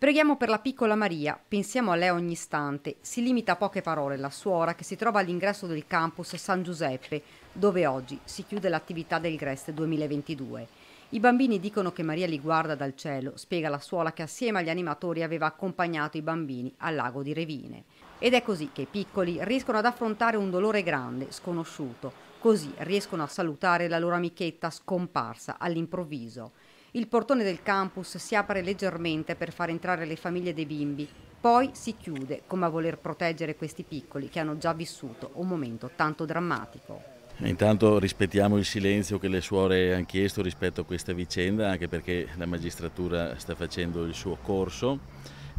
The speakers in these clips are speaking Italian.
Preghiamo per la piccola Maria, pensiamo a lei ogni istante. Si limita a poche parole la suora che si trova all'ingresso del campus San Giuseppe, dove oggi si chiude l'attività del Grest 2022. I bambini dicono che Maria li guarda dal cielo, spiega la suora che assieme agli animatori aveva accompagnato i bambini al lago di Revine. Ed è così che i piccoli riescono ad affrontare un dolore grande, sconosciuto, così riescono a salutare la loro amichetta scomparsa all'improvviso. Il portone del campus si apre leggermente per far entrare le famiglie dei bimbi, poi si chiude come a voler proteggere questi piccoli che hanno già vissuto un momento tanto drammatico. Intanto rispettiamo il silenzio che le suore hanno chiesto rispetto a questa vicenda, anche perché la magistratura sta facendo il suo corso.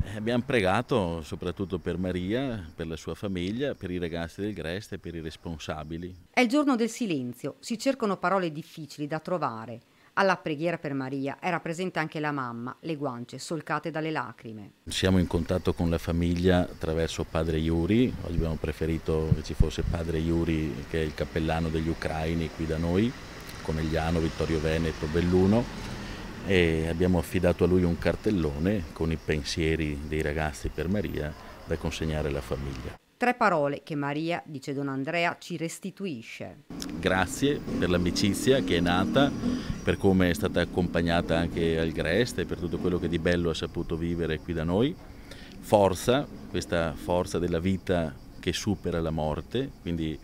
Eh, abbiamo pregato soprattutto per Maria, per la sua famiglia, per i ragazzi del Grest e per i responsabili. È il giorno del silenzio, si cercano parole difficili da trovare. Alla preghiera per Maria era presente anche la mamma, le guance solcate dalle lacrime. Siamo in contatto con la famiglia attraverso padre Iuri, oggi abbiamo preferito che ci fosse padre Iuri che è il cappellano degli ucraini qui da noi, Conegliano, Vittorio Veneto, Belluno e abbiamo affidato a lui un cartellone con i pensieri dei ragazzi per Maria da consegnare alla famiglia. Tre parole che Maria, dice Don Andrea, ci restituisce. Grazie per l'amicizia che è nata, per come è stata accompagnata anche al Grest e per tutto quello che di bello ha saputo vivere qui da noi. Forza, questa forza della vita che supera la morte, quindi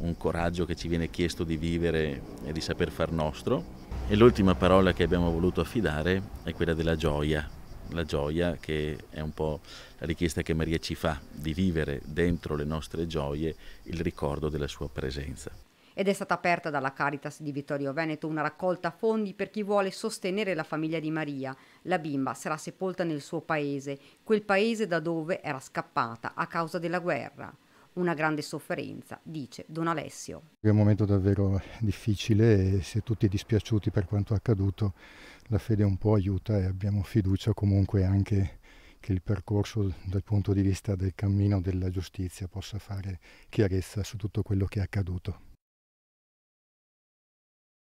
un coraggio che ci viene chiesto di vivere e di saper far nostro. E l'ultima parola che abbiamo voluto affidare è quella della gioia, la gioia che è un po' la richiesta che Maria ci fa di vivere dentro le nostre gioie il ricordo della sua presenza. Ed è stata aperta dalla Caritas di Vittorio Veneto una raccolta fondi per chi vuole sostenere la famiglia di Maria. La bimba sarà sepolta nel suo paese, quel paese da dove era scappata a causa della guerra una grande sofferenza, dice Don Alessio. È un momento davvero difficile e se tutti dispiaciuti per quanto accaduto, la fede un po' aiuta e abbiamo fiducia comunque anche che il percorso dal punto di vista del cammino della giustizia possa fare chiarezza su tutto quello che è accaduto.